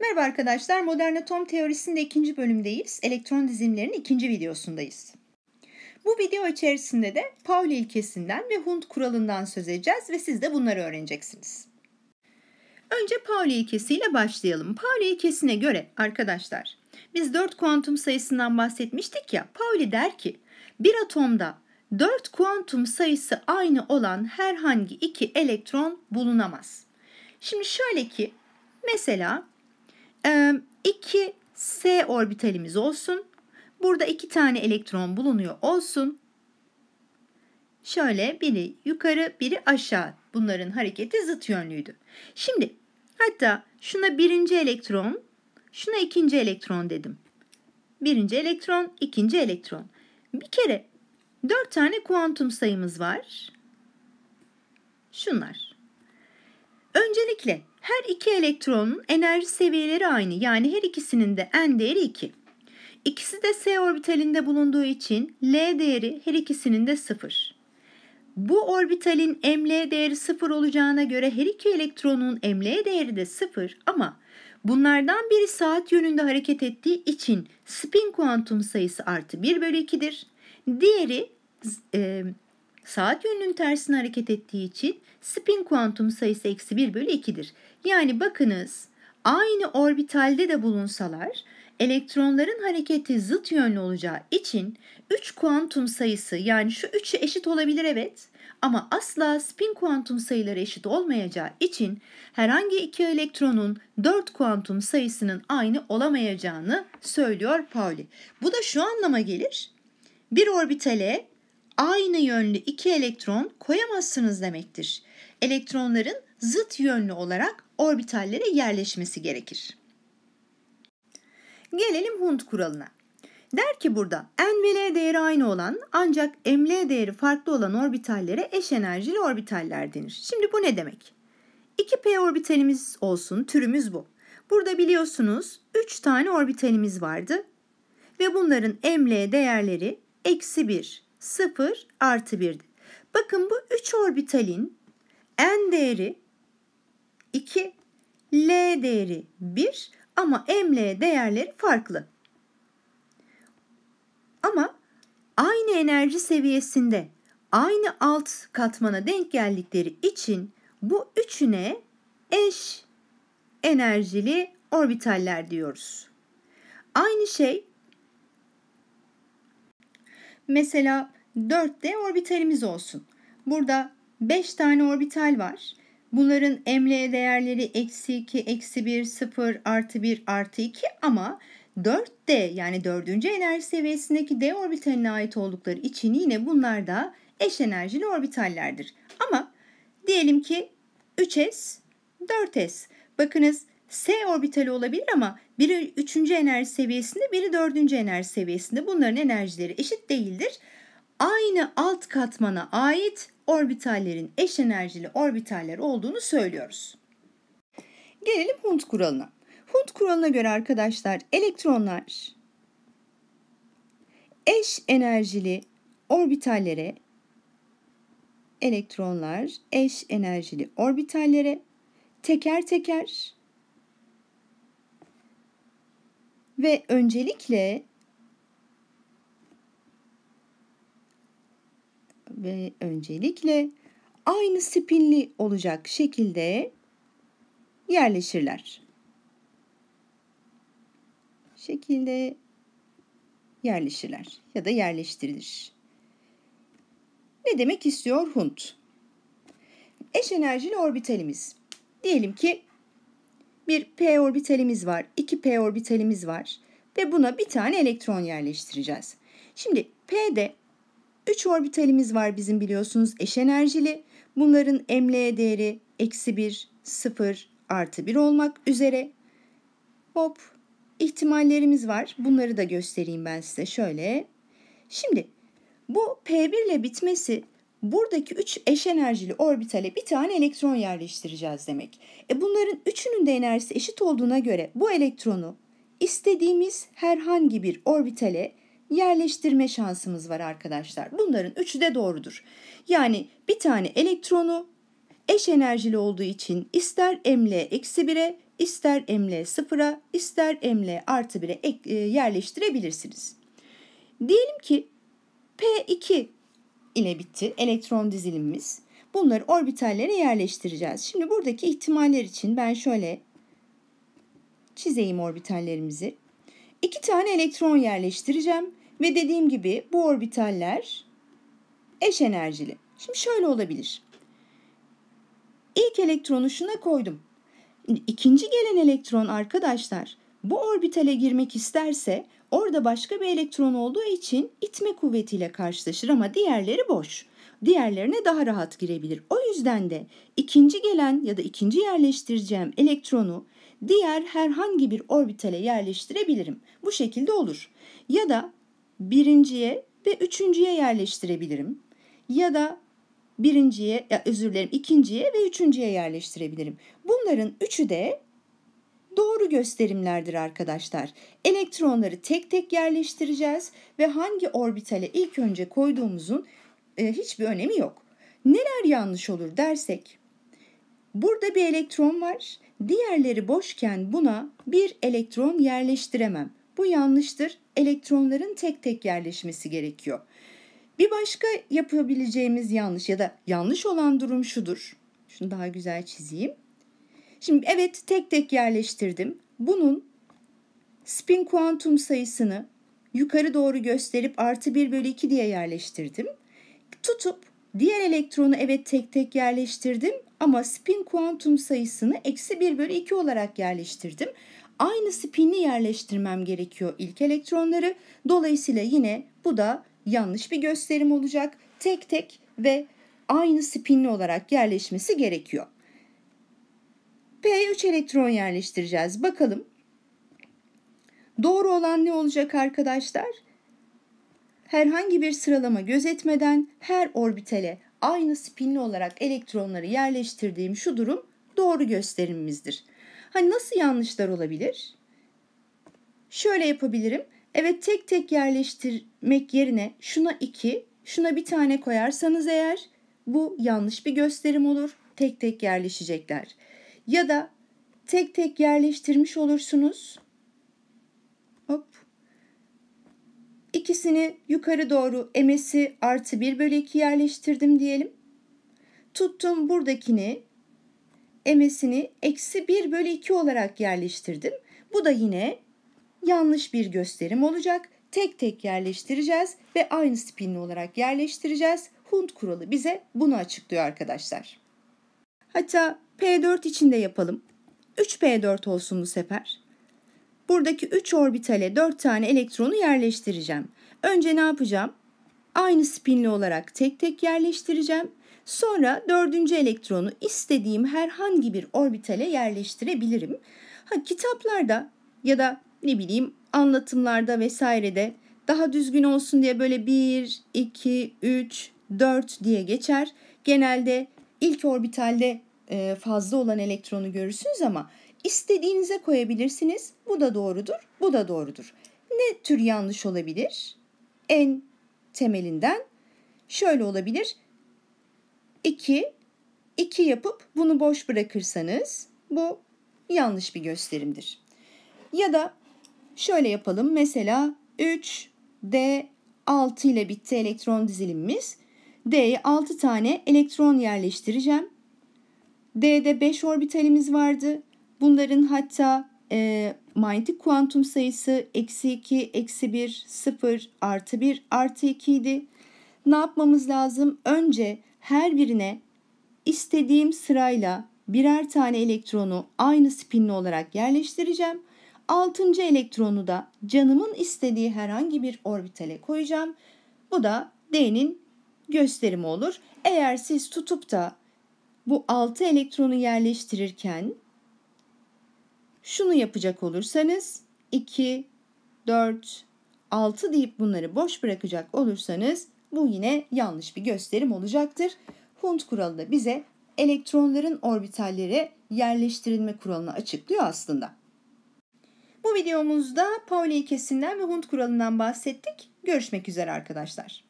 Merhaba arkadaşlar, modern atom teorisinde ikinci bölümdeyiz. Elektron dizimlerinin ikinci videosundayız. Bu video içerisinde de Pauli ilkesinden ve Hund kuralından söz edeceğiz ve siz de bunları öğreneceksiniz. Önce Pauli ilkesiyle başlayalım. Pauli ilkesine göre arkadaşlar, biz 4 kuantum sayısından bahsetmiştik ya, Pauli der ki, bir atomda 4 kuantum sayısı aynı olan herhangi iki elektron bulunamaz. Şimdi şöyle ki, mesela 2 S orbitalimiz olsun. Burada iki tane elektron bulunuyor olsun. Şöyle biri yukarı biri aşağı. Bunların hareketi zıt yönlüydü. Şimdi hatta şuna birinci elektron, şuna ikinci elektron dedim. Birinci elektron, ikinci elektron. Bir kere dört tane kuantum sayımız var. Şunlar. Öncelikle her iki elektronun enerji seviyeleri aynı. Yani her ikisinin de n değeri 2. İkisi de s orbitalinde bulunduğu için l değeri her ikisinin de 0. Bu orbitalin ml değeri 0 olacağına göre her iki elektronun ml değeri de 0 ama bunlardan biri saat yönünde hareket ettiği için spin kuantum sayısı artı 1 bölü 2'dir. Diğeri e, saat yönünün tersine hareket ettiği için spin kuantum sayısı eksi 1 bölü 2'dir. Yani bakınız aynı orbitalde de bulunsalar elektronların hareketi zıt yönlü olacağı için 3 kuantum sayısı yani şu 3'ü eşit olabilir evet ama asla spin kuantum sayıları eşit olmayacağı için herhangi iki elektronun 4 kuantum sayısının aynı olamayacağını söylüyor Pauli. Bu da şu anlama gelir. Bir orbitale aynı yönlü iki elektron koyamazsınız demektir. Elektronların zıt yönlü olarak orbitallere yerleşmesi gerekir. Gelelim Hund kuralına. Der ki burada n ve l değeri aynı olan ancak m l değeri farklı olan orbitallere eş enerjili orbitaller denir. Şimdi bu ne demek? 2p orbitalimiz olsun türümüz bu. Burada biliyorsunuz 3 tane orbitalimiz vardı ve bunların m l değerleri eksi 1, 0 artı 1'di. Bakın bu 3 orbitalin n değeri 2, l değeri 1 ama m, değerleri farklı. Ama aynı enerji seviyesinde aynı alt katmana denk geldikleri için bu üçüne eş enerjili orbitaller diyoruz. Aynı şey mesela 4 de orbitalimiz olsun. Burada 5 tane orbital var. Bunların emle değerleri eksi 2, eksi 1, 0, artı 1, artı 2 ama 4D yani 4. enerji seviyesindeki D orbitaline ait oldukları için yine bunlar da eş enerjili orbitallerdir. Ama diyelim ki 3S, 4S. Bakınız S orbitali olabilir ama biri 3. enerji seviyesinde, biri 4. enerji seviyesinde. Bunların enerjileri eşit değildir aynı alt katmana ait orbitallerin eş enerjili orbitaller olduğunu söylüyoruz. Gelelim Hund kuralına. Hund kuralına göre arkadaşlar elektronlar eş enerjili orbitallere elektronlar eş enerjili orbitallere teker teker ve öncelikle ve öncelikle aynı spinli olacak şekilde yerleşirler. Şekilde yerleşirler ya da yerleştirilir. Ne demek istiyor Hunt? Eş enerjili orbitalimiz. Diyelim ki bir p orbitalimiz var, 2 p orbitalimiz var ve buna bir tane elektron yerleştireceğiz. Şimdi p'de 3 orbitalimiz var bizim biliyorsunuz eş enerjili. Bunların emleye değeri eksi 1, 0, artı 1 olmak üzere. Hop ihtimallerimiz var. Bunları da göstereyim ben size şöyle. Şimdi bu P1 ile bitmesi buradaki 3 eş enerjili orbitale bir tane elektron yerleştireceğiz demek. E bunların üçünün de enerjisi eşit olduğuna göre bu elektronu istediğimiz herhangi bir orbitale yerleştirme şansımız var arkadaşlar. Bunların üçü de doğrudur. Yani bir tane elektronu eş enerjili olduğu için ister emle eksi 1'e, ister emle 0'a, ister emle artı 1'e e, yerleştirebilirsiniz. Diyelim ki P2 ile bitti elektron dizilimimiz. Bunları orbitallere yerleştireceğiz. Şimdi buradaki ihtimaller için ben şöyle çizeyim orbitallerimizi. 2 tane elektron yerleştireceğim ve dediğim gibi bu orbitaller eş enerjili. Şimdi şöyle olabilir. İlk elektronu şuna koydum. İkinci gelen elektron arkadaşlar bu orbitale girmek isterse orada başka bir elektron olduğu için itme kuvvetiyle karşılaşır ama diğerleri boş. Diğerlerine daha rahat girebilir. O yüzden de ikinci gelen ya da ikinci yerleştireceğim elektronu diğer herhangi bir orbitale yerleştirebilirim. Bu şekilde olur. Ya da birinciye ve üçüncüye yerleştirebilirim. Ya da birinciye, ya özür dilerim ikinciye ve üçüncüye yerleştirebilirim. Bunların üçü de doğru gösterimlerdir arkadaşlar. Elektronları tek tek yerleştireceğiz ve hangi orbitale ilk önce koyduğumuzun e, hiçbir önemi yok. Neler yanlış olur dersek, burada bir elektron var Diğerleri boşken buna bir elektron yerleştiremem. Bu yanlıştır. Elektronların tek tek yerleşmesi gerekiyor. Bir başka yapabileceğimiz yanlış ya da yanlış olan durum şudur. Şunu daha güzel çizeyim. Şimdi evet tek tek yerleştirdim. Bunun spin kuantum sayısını yukarı doğru gösterip artı 1 bölü 2 diye yerleştirdim. Tutup diğer elektronu evet tek tek yerleştirdim ama spin kuantum sayısını eksi 1 bölü 2 olarak yerleştirdim. Aynı spinli yerleştirmem gerekiyor ilk elektronları. Dolayısıyla yine bu da yanlış bir gösterim olacak. Tek tek ve aynı spinli olarak yerleşmesi gerekiyor. P3 elektron yerleştireceğiz. Bakalım Doğru olan ne olacak arkadaşlar? Herhangi bir sıralama gözetmeden her orbitele aynı spinli olarak elektronları yerleştirdiğim şu durum doğru gösterimimizdir. Hani nasıl yanlışlar olabilir? Şöyle yapabilirim. Evet tek tek yerleştirmek yerine şuna iki, şuna bir tane koyarsanız eğer bu yanlış bir gösterim olur. Tek tek yerleşecekler. Ya da tek tek yerleştirmiş olursunuz. Hop İkisini yukarı doğru emesi artı 1 bölü 2 yerleştirdim diyelim. Tuttum buradakini emesini eksi 1 bölü 2 olarak yerleştirdim. Bu da yine yanlış bir gösterim olacak. Tek tek yerleştireceğiz ve aynı spinli olarak yerleştireceğiz. Hund kuralı bize bunu açıklıyor arkadaşlar. Hatta P4 için de yapalım. 3P4 olsun bu sefer. Buradaki 3 orbitale 4 tane elektronu yerleştireceğim. Önce ne yapacağım? Aynı spinli olarak tek tek yerleştireceğim. Sonra dördüncü elektronu istediğim herhangi bir orbitale yerleştirebilirim. Ha kitaplarda ya da ne bileyim anlatımlarda vesairede daha düzgün olsun diye böyle 1, 2, 3, 4 diye geçer. Genelde ilk orbitalde e, fazla olan elektronu görürsünüz ama İstediğinize koyabilirsiniz. Bu da doğrudur, bu da doğrudur. Ne tür yanlış olabilir? En temelinden şöyle olabilir. 2, 2 yapıp bunu boş bırakırsanız bu yanlış bir gösterimdir. Ya da şöyle yapalım. Mesela 3, D, 6 ile bitti elektron dizilimimiz. D'ye 6 tane elektron yerleştireceğim. D'de 5 orbitalimiz vardı. Bunların hatta e, manyetik kuantum sayısı eksi 2, eksi 1, 0, artı 1, artı 2 idi. Ne yapmamız lazım? Önce her birine istediğim sırayla birer tane elektronu aynı spinli olarak yerleştireceğim. Altıncı elektronu da canımın istediği herhangi bir orbitale koyacağım. Bu da D'nin gösterimi olur. Eğer siz tutup da bu altı elektronu yerleştirirken şunu yapacak olursanız 2, 4, 6 deyip bunları boş bırakacak olursanız bu yine yanlış bir gösterim olacaktır. Hund kuralı da bize elektronların orbitallere yerleştirilme kuralını açıklıyor aslında. Bu videomuzda Pauli ilkesinden ve Hund kuralından bahsettik. Görüşmek üzere arkadaşlar.